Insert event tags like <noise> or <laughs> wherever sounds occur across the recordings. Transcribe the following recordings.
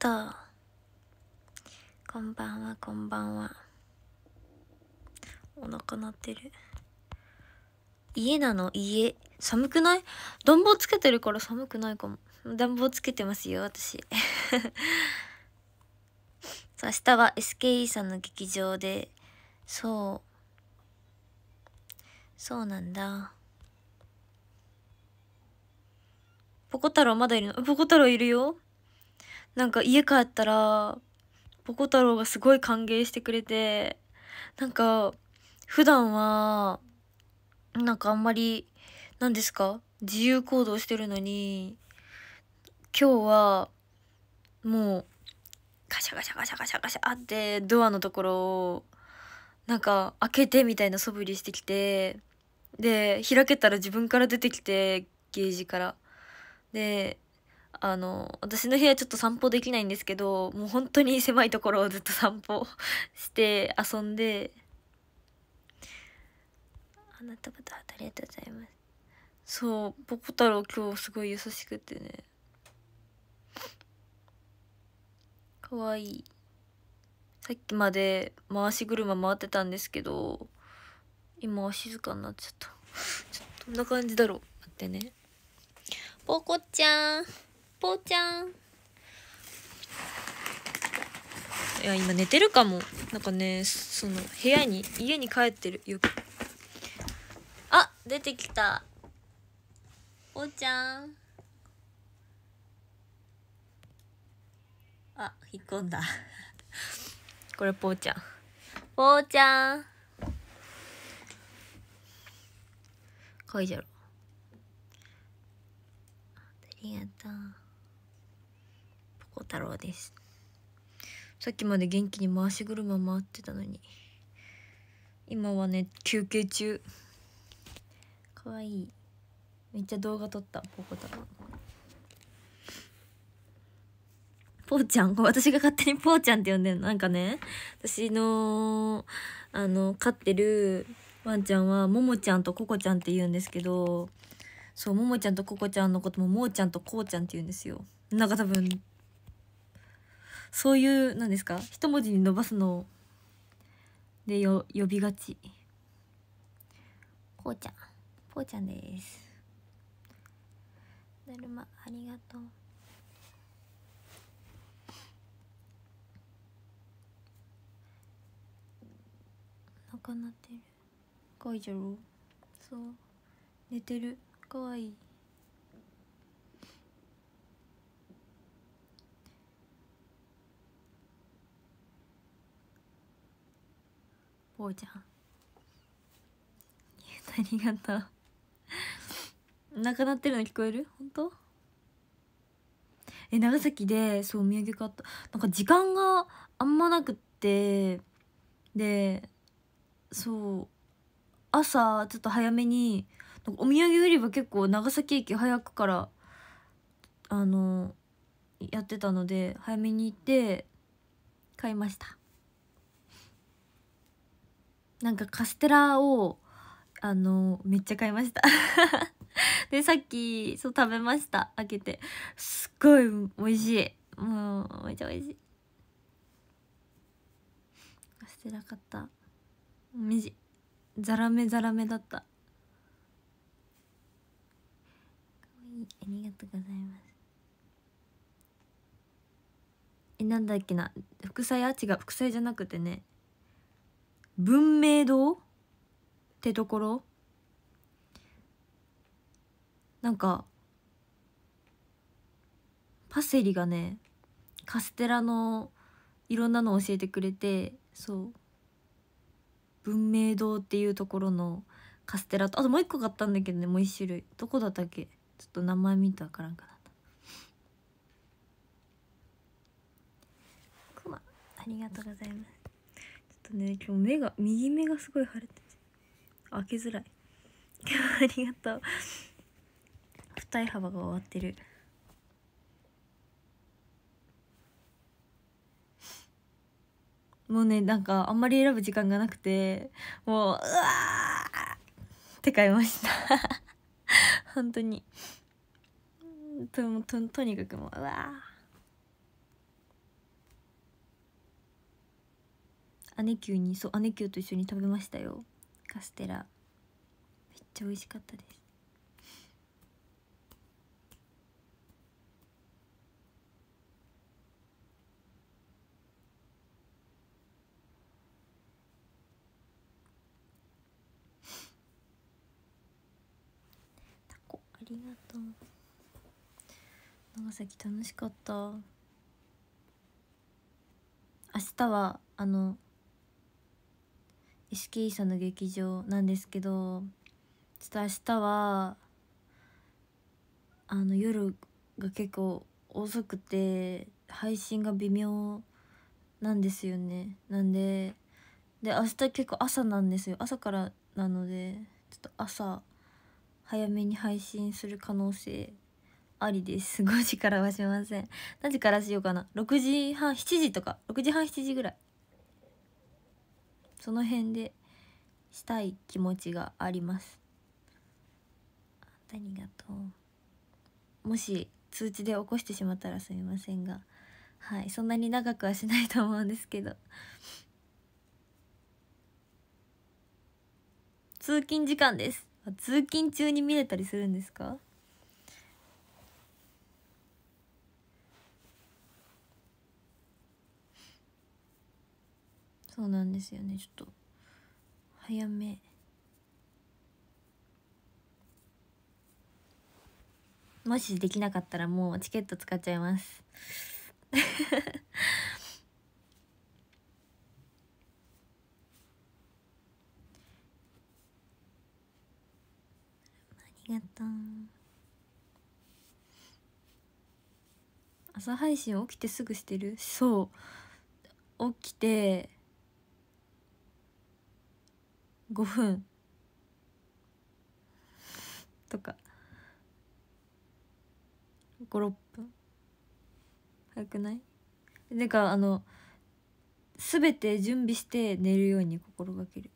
とこんばんはこんばんはお腹鳴ってる家なの家寒くない暖房つけてるから寒くないかも暖房つけてますよ私 <laughs> 明日は SKE さんの劇場でそうそうなんだポコ太郎まだいるのポコ太郎いるよなんか家帰ったら、ポコ太郎がすごい歓迎してくれて、なんか、普段は、なんかあんまり、何ですか自由行動してるのに、今日は、もう、ガシャガシャガシャガシャガシャってドアのところを、なんか開けてみたいな素振りしてきて、で、開けたら自分から出てきて、ゲージから。で、あの、私の部屋ちょっと散歩できないんですけど、もう本当に狭いところをずっと散歩 <laughs> して遊んで、あなた方ありがとうございます。そう、ポこ太郎今日すごい優しくてね。かわいい。さっきまで回し車回ってたんですけど、今は静かになっちゃった。ちょっとどんな感じだろう。待ってね。ポコちゃん。ぽーちゃんいや今寝てるかもなんかねその部屋に家に帰ってるよくあ出てきたぽーちゃんあ引っ込んだこれぽーちゃんぽーちゃんかわいいじゃろありがとう太郎ですさっきまで元気に回し車回ってたのに今はね休憩中かわいいめっちゃ動画撮ったポコ太郎ぽーちゃん私が勝手にぽーちゃんって呼んでるなんかね私のあの飼ってるワンちゃんはももちゃんとここちゃんって言うんですけどそうももちゃんとここちゃんのことももーちゃんとこうちゃんって言うんですよなんか多分そういうなんですか一文字に伸ばすのでよ呼びがちこうちゃんぽうちゃんですだるまありがとうなかなってるかわいいじゃろそう寝てるかわいい多うちゃんありがとうなくなってるの聞こえる本当え長崎でそうお土産買ったなんか時間があんまなくってでそう朝ちょっと早めにお土産売り場結構長崎駅早くからあのやってたので早めに行って買いましたなんかカステラをあのめっちゃ買いました <laughs> でさっきそう食べました開けてすっごい美味しいもうめっちゃ美味しいカステラ買ったみじザラメザラメだったかわいいありがとうございますえなんだっけな副菜あ違う副菜じゃなくてね文明堂ってところなんかパセリがねカステラのいろんなの教えてくれてそう文明堂っていうところのカステラとあともう一個買ったんだけどねもう一種類どこだったっけちょっと名前見た分からんかなありがとうございますとね今日目が右目がすごい腫れてて開けづらい <laughs> ありがとう二重幅が終わってるもうねなんかあんまり選ぶ時間がなくてもううわって買いました <laughs> 本当にとととにかくもううわー姉きにそう姉きと一緒に食べましたよカステラめっちゃ美味しかったですタコありがとう長崎楽しかった明日はあの石木さんの劇場なんですけどちょっと明日はあの夜が結構遅くて配信が微妙なんですよねなんでで明日結構朝なんですよ朝からなのでちょっと朝早めに配信する可能性ありです5 <laughs> 時からはしません何時からしようかな6時半7時とか6時半7時ぐらいその辺でしたい気持ちがありますありがとうもし通知で起こしてしまったらすみませんがはいそんなに長くはしないと思うんですけど通勤時間です通勤中に見れたりするんですかそうなんですよねちょっと早めもしできなかったらもうチケット使っちゃいます <laughs> ありがとう朝配信起きてすぐしてるそう起きて5分とか56分早くないなんかあの全て準備して寝るように心がける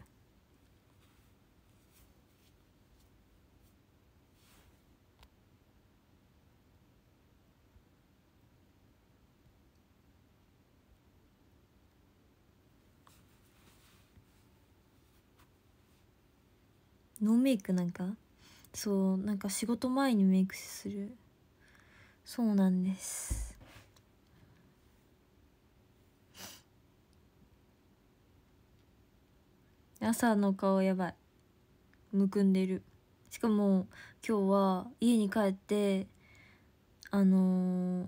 ノーメイクなんかそうなんか仕事前にメイクするそうなんです朝の顔やばいむくんでるしかも今日は家に帰ってあのー、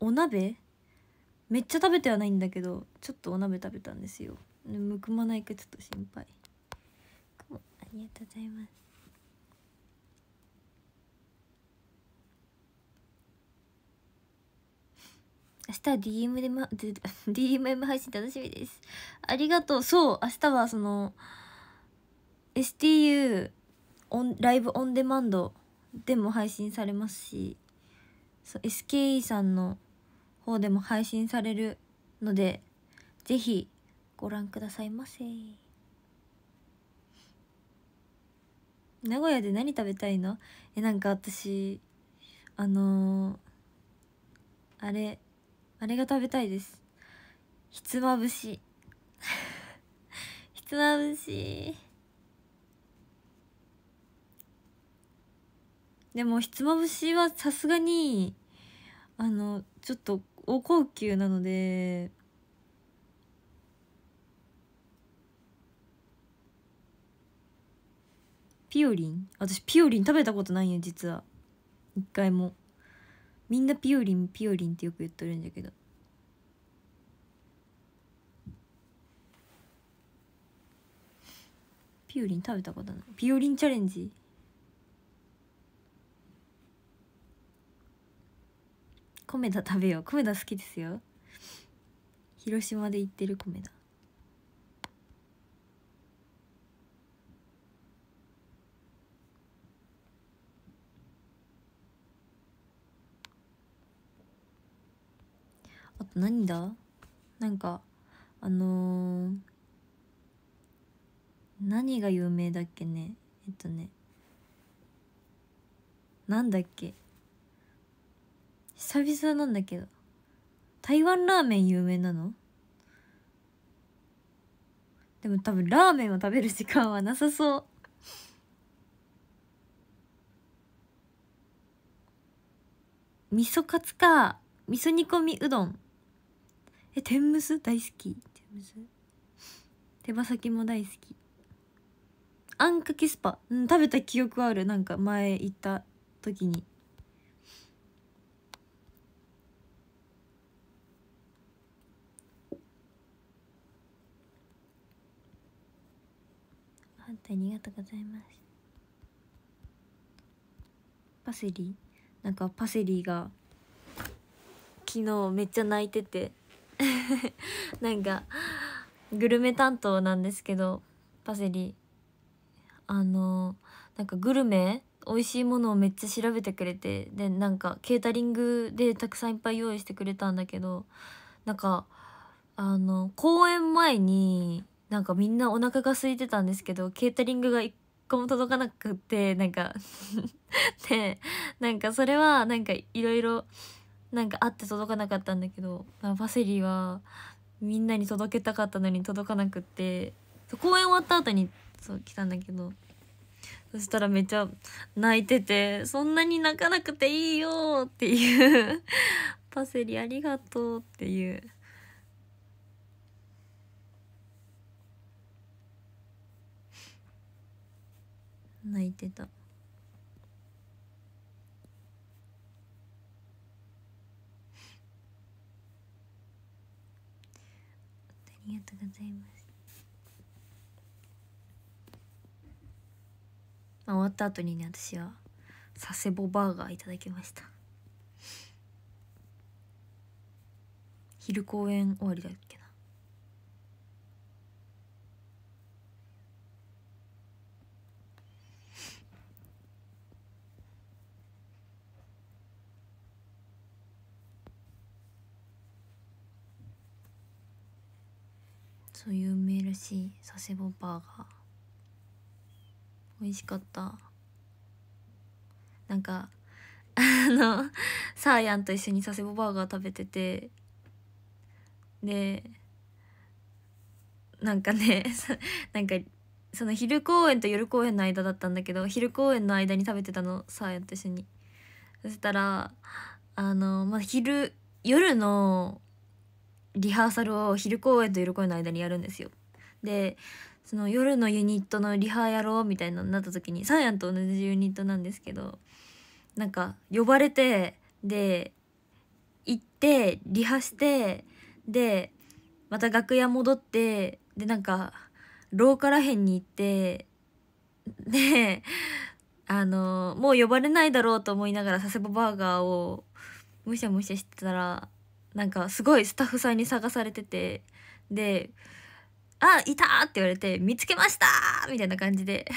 おお鍋めっちゃ食べてはないんだけどちょっとお鍋食べたんですよむくまないかちょっと心配ありがとうございます明日は DM で、ま、DMM 配信楽しみですありがとうそう明日はその STU オンライブオンデマンドでも配信されますしそう SKE さんの方でも配信されるのでぜひご覧くださいませ。名古屋で何食べたいのえなんか私あのー、あれあれが食べたいですひつまぶし <laughs> ひつまぶしでもひつまぶしはさすがにあのちょっと大高級なのでピオリン私ピオリン食べたことないよ実は一回もみんなピオリンピオリンってよく言っとるんだけどピオリン食べたことないピオリンチャレンジ米田食べよう米田好きですよ広島で行ってる米田何だなんかあのー、何が有名だっけねえっとねなんだっけ久々なんだけど台湾ラーメン有名なのでも多分ラーメンを食べる時間はなさそう味噌カツか味噌煮込みうどんえ天むす大好き天むす手羽先も大好きあんかけスパ、うん、食べた記憶あるなんか前行った時にあ対にありがとうございますパセリなんかパセリが昨日めっちゃ泣いてて <laughs> なんかグルメ担当なんですけどパセリあのなんかグルメ美味しいものをめっちゃ調べてくれてでなんかケータリングでたくさんいっぱい用意してくれたんだけどなんかあの公演前になんかみんなお腹が空いてたんですけどケータリングが1個も届かなくってなんか <laughs> でなんかそれはなんかいろいろなんかあって届かなかったんだけどパセリはみんなに届けたかったのに届かなくって公演終わった後にそう来たんだけどそしたらめっちゃ泣いてて「そんなに泣かなくていいよ」っていう「パセリありがとう」っていう。泣いてた。りがとうございます終わった後にね私は佐世保バーガーいただきました <laughs> 昼公演終わりだっけそう有名らしい佐世保バーガー美味しかったなんかあのサーヤンと一緒に佐世保バーガー食べててでなんかね <laughs> なんかその昼公演と夜公演の間だったんだけど昼公演の間に食べてたのサーヤンと一緒にそしたらあのまあ昼夜のリハーサルを昼公演と夜公演の間にやるんですよ。でその夜のユニットのリハやろうみたいなになった時にサーヤンと同じユニットなんですけどなんか呼ばれてで行ってリハしてでまた楽屋戻ってでなんか廊下らへんに行ってであのもう呼ばれないだろうと思いながら佐世保バーガーをむしゃむしゃしてたらなんかすごいスタッフさんに探されててで「あいた!」って言われて「見つけました!」みたいな感じで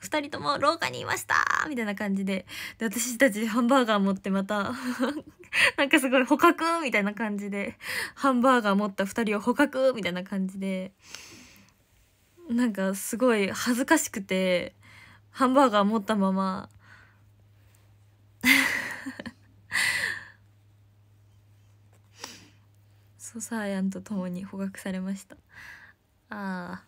2 <laughs> 人とも廊下にいましたみたいな感じでで私たちハンバーガー持ってまた <laughs> なんかすごい捕獲みたいな感じでハンバーガー持った2人を捕獲みたいな感じでなんかすごい恥ずかしくてハンバーガー持ったままソサーヤンと共に捕獲されましたああ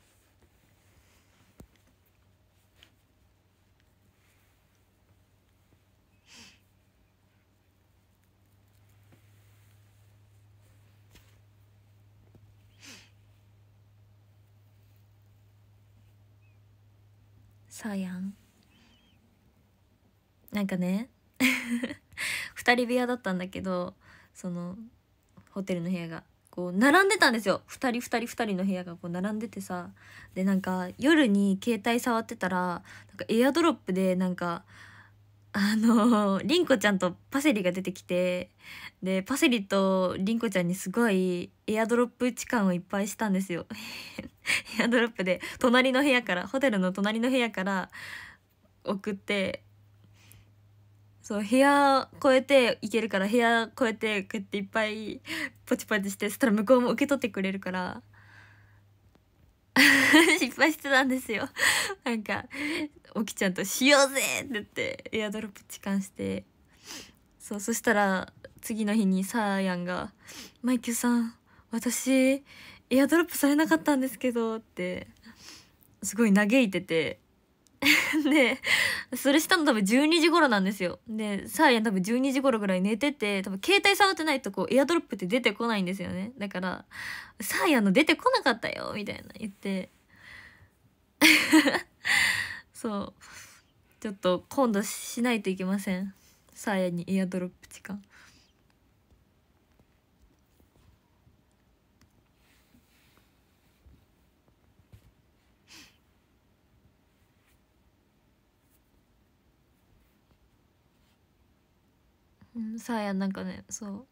サーヤンなんかね <laughs> 二人部屋だったんだけどそのホテルの部屋がこう並んでたんですよ2人2人2人の部屋がこう並んでてさでなんか夜に携帯触ってたらなんかエアドロップでなんかあのー、リンコちゃんとパセリが出てきてでパセリとリンコちゃんにすごいエアドロップ痴漢をいっぱいしたんですよ <laughs> エアドロップで隣の部屋からホテルの隣の部屋から送ってそう部屋越えて行けるから部屋越えてこうやっていっぱい <laughs> ポチポチしてそしたら向こうも受け取ってくれるから <laughs> 失敗してたんですよ <laughs> なんかおきちゃんと「しようぜ!」って言ってエアドロップ痴漢してそうそしたら次の日にさあやんが「マイキューさん私エアドロップされなかったんですけど」ってすごい嘆いてて <laughs> で、それしたの多分12時頃なんですよ。で、サーヤ多分12時頃ぐらい寝てて、多分携帯触ってないとこうエアドロップって出てこないんですよね。だから、サーヤの出てこなかったよみたいな言って。<laughs> そう。ちょっと今度しないといけません。サーヤにエアドロップ時間。うん、サなんかねそう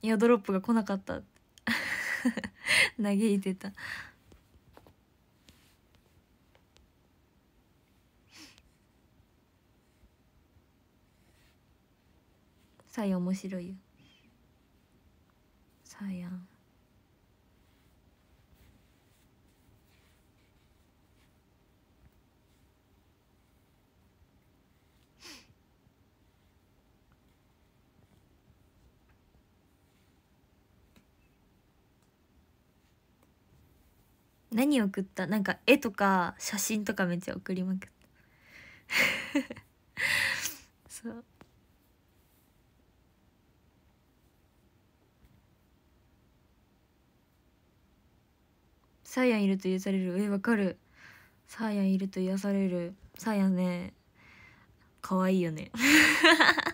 イヤドロップが来なかった <laughs> 嘆いてたさあ面白いよ何送ったなんか絵とか写真とかめっちゃ送りまくった <laughs> そうサーヤンいると癒されるえわかるサーヤンいると癒されるサーヤンね可愛いよね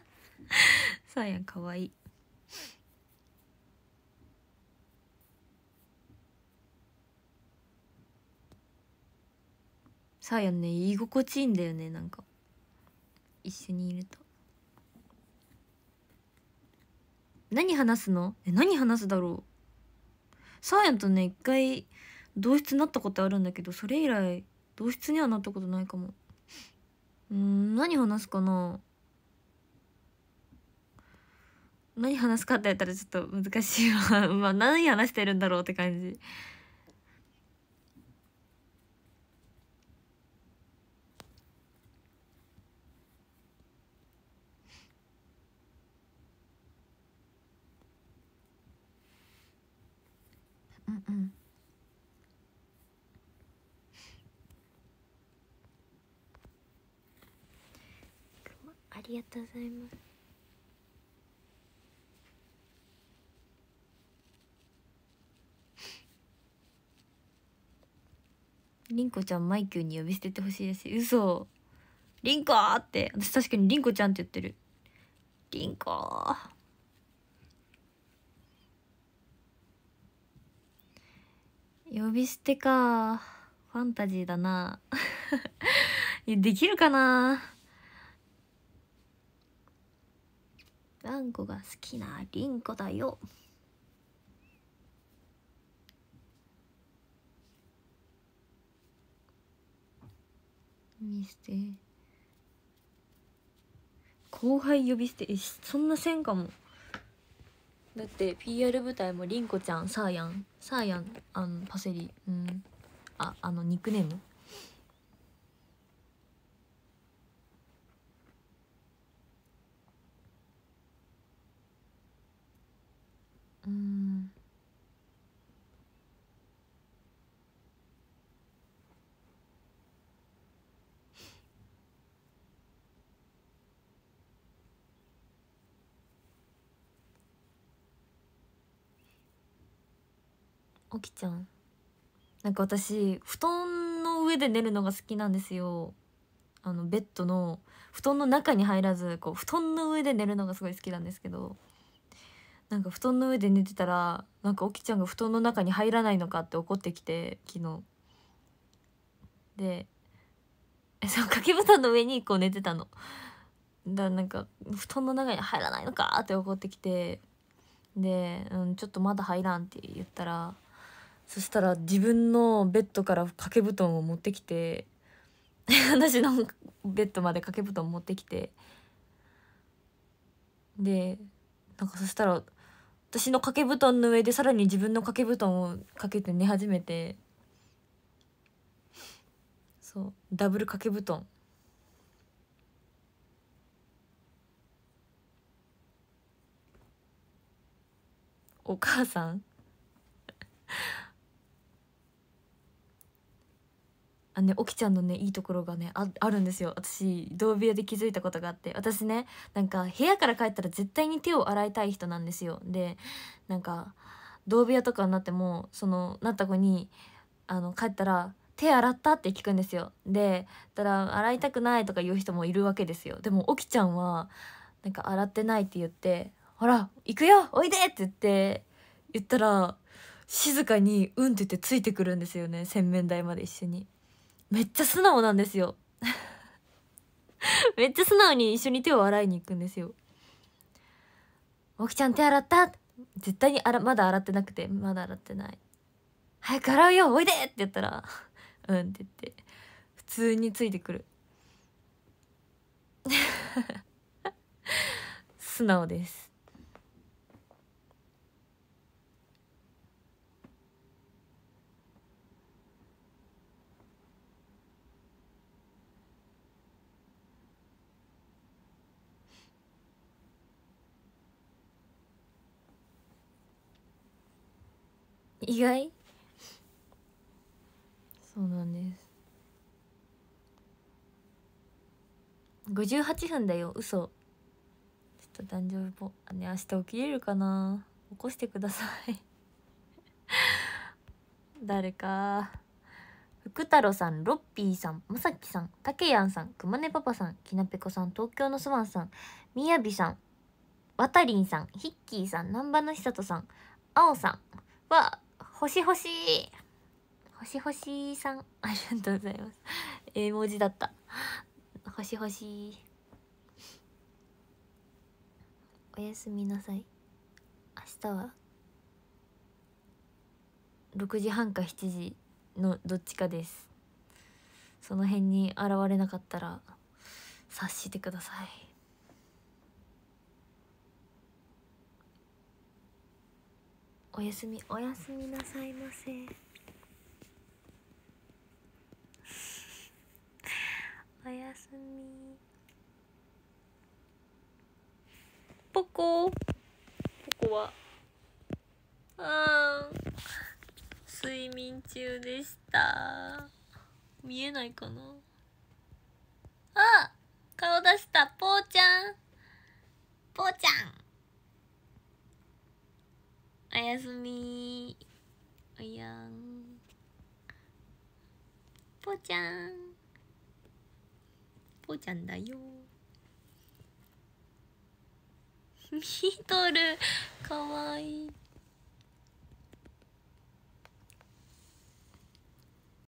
<laughs> サーヤン可愛いサやね居心地いいんだよねなんか一緒にいると何話すのえ何話すだろうさーやんとね一回同室になったことあるんだけどそれ以来同室にはなったことないかもうん何話すかな何話すかってやったらちょっと難しいわ <laughs> まあ何話してるんだろうって感じうんありがとうございますりんこちゃんマイキューに呼び捨ててほしいです嘘りんこって私確かにりんこちゃんって言ってるりんこ呼び捨てかファンタジーだな <laughs> できるかなランコが好きなリンコだよ見捨て後輩呼び捨てえそんなせんかもだって PR 舞台もりんこちゃんサーヤンサーヤンあのパセリうんああのニックネーム起きちゃうなんか私布団の上で寝るのが好きなんですよあのベッドの布団の中に入らずこう布団の上で寝るのがすごい好きなんですけどなんか布団の上で寝てたらなんかおきちゃんが布団の中に入らないのかって怒ってきて昨日でその掛け布団の上にこう寝てたのだかなんか布団の中に入らないのかって怒ってきてで、うん、ちょっとまだ入らんって言ったらそしたら自分のベッドから掛け布団を持ってきて <laughs> 私のベッドまで掛け布団持ってきてでなんかそしたら私の掛け布団の上でさらに自分の掛け布団をかけて寝始めてそうダブル掛け布団お母さんあのね、おきちゃんのねいいところがねあるんですよ私同部屋で気づいたことがあって私ねなんか部屋から帰ったら絶対に手を洗いたい人なんですよでなんか同部屋とかになってもそのなった子にあの帰ったら「手洗った?」って聞くんですよでたら「洗いたくない」とか言う人もいるわけですよでもおきちゃんはなんか洗ってないって言って「ほら行くよおいで!」って言って言ったら静かに「うん」って言ってついてくるんですよね洗面台まで一緒に。めっちゃ素直なんですよ <laughs> めっちゃ素直に一緒に手を洗いに行くんですよおきちゃん手洗った絶対にあらまだ洗ってなくてまだ洗ってない早く洗うよおいでって言ったら <laughs> うんって言って普通についてくる <laughs> 素直です意外そうなんです58分だよ嘘ちょっと誕生日ぽね明日起きれるかな起こしてください <laughs> 誰か福太郎さんロッピーさんまさきさんたけやんさんくまねパパさんきなぺこさん東京のすわんさんみやびさんわたりんさんヒッキーさん南波のひさとさんあおさんは星星星星さん <laughs> ありがとうございます絵文字だった星星おやすみなさい明日は6時半か7時のどっちかですその辺に現れなかったら察してくださいおやすみおやすみなさいませ <laughs> おやすみポコポコはああ。睡眠中でした見えないかなあ顔出したぽーちゃんぽーちゃんおやすみおやんぽちゃんぽちゃんだよミートルかわいい